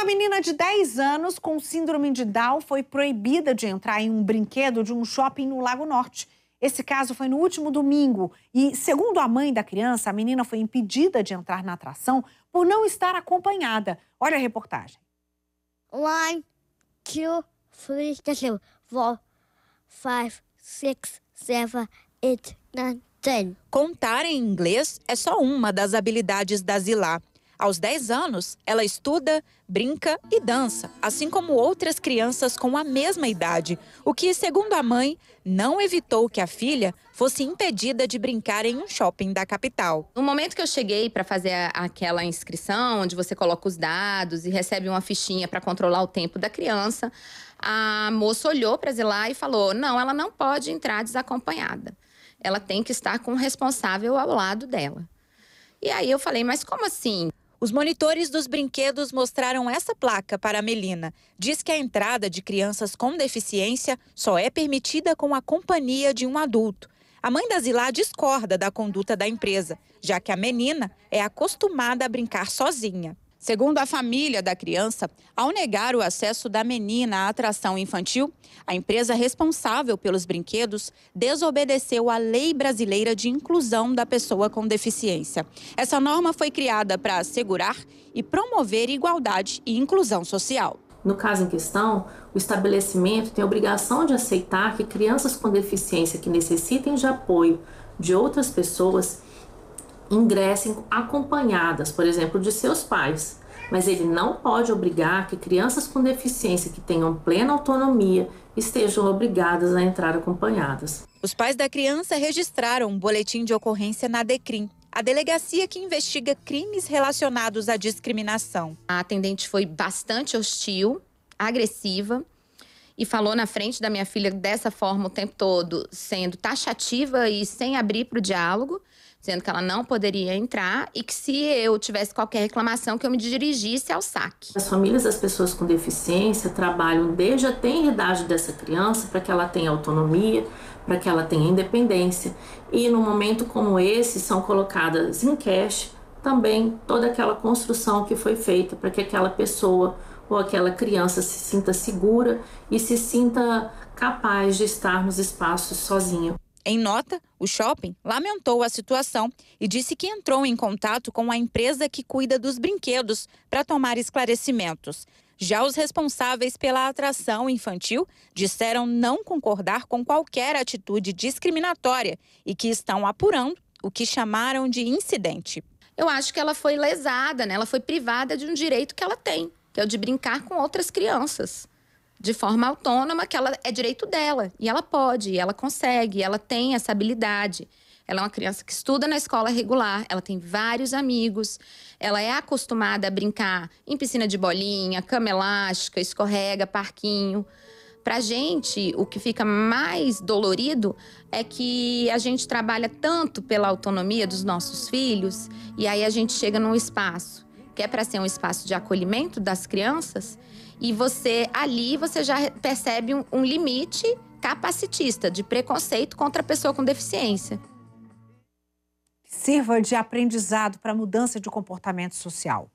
Uma menina de 10 anos com síndrome de Down foi proibida de entrar em um brinquedo de um shopping no Lago Norte. Esse caso foi no último domingo e, segundo a mãe da criança, a menina foi impedida de entrar na atração por não estar acompanhada. Olha a reportagem. One, two, three, four, five, six, seven, eight, nine, ten. Contar em inglês é só uma das habilidades da Zilá. Aos 10 anos, ela estuda, brinca e dança, assim como outras crianças com a mesma idade, o que, segundo a mãe, não evitou que a filha fosse impedida de brincar em um shopping da capital. No momento que eu cheguei para fazer aquela inscrição, onde você coloca os dados e recebe uma fichinha para controlar o tempo da criança, a moça olhou para Zilá e falou: não, ela não pode entrar desacompanhada. Ela tem que estar com o responsável ao lado dela. E aí eu falei, mas como assim? Os monitores dos brinquedos mostraram essa placa para a Melina. Diz que a entrada de crianças com deficiência só é permitida com a companhia de um adulto. A mãe da Zilá discorda da conduta da empresa, já que a menina é acostumada a brincar sozinha. Segundo a família da criança, ao negar o acesso da menina à atração infantil, a empresa responsável pelos brinquedos desobedeceu à Lei Brasileira de Inclusão da Pessoa com Deficiência. Essa norma foi criada para assegurar e promover igualdade e inclusão social. No caso em questão, o estabelecimento tem a obrigação de aceitar que crianças com deficiência que necessitem de apoio de outras pessoas ingressem acompanhadas, por exemplo, de seus pais. Mas ele não pode obrigar que crianças com deficiência que tenham plena autonomia estejam obrigadas a entrar acompanhadas. Os pais da criança registraram um boletim de ocorrência na DECRIM, a delegacia que investiga crimes relacionados à discriminação. A atendente foi bastante hostil, agressiva e falou na frente da minha filha dessa forma o tempo todo, sendo taxativa e sem abrir para o diálogo dizendo que ela não poderia entrar e que se eu tivesse qualquer reclamação, que eu me dirigisse ao saque. As famílias das pessoas com deficiência trabalham desde a tenridade dessa criança para que ela tenha autonomia, para que ela tenha independência. E num momento como esse, são colocadas em cash também toda aquela construção que foi feita para que aquela pessoa ou aquela criança se sinta segura e se sinta capaz de estar nos espaços sozinha. Em nota, o shopping lamentou a situação e disse que entrou em contato com a empresa que cuida dos brinquedos para tomar esclarecimentos. Já os responsáveis pela atração infantil disseram não concordar com qualquer atitude discriminatória e que estão apurando o que chamaram de incidente. Eu acho que ela foi lesada, né? ela foi privada de um direito que ela tem, que é o de brincar com outras crianças de forma autônoma, que ela é direito dela. E ela pode, e ela consegue, ela tem essa habilidade. Ela é uma criança que estuda na escola regular, ela tem vários amigos, ela é acostumada a brincar em piscina de bolinha, cama elástica, escorrega, parquinho. Pra gente, o que fica mais dolorido é que a gente trabalha tanto pela autonomia dos nossos filhos e aí a gente chega num espaço que é para ser um espaço de acolhimento das crianças, e você ali você já percebe um, um limite capacitista de preconceito contra a pessoa com deficiência. Sirva de aprendizado para mudança de comportamento social.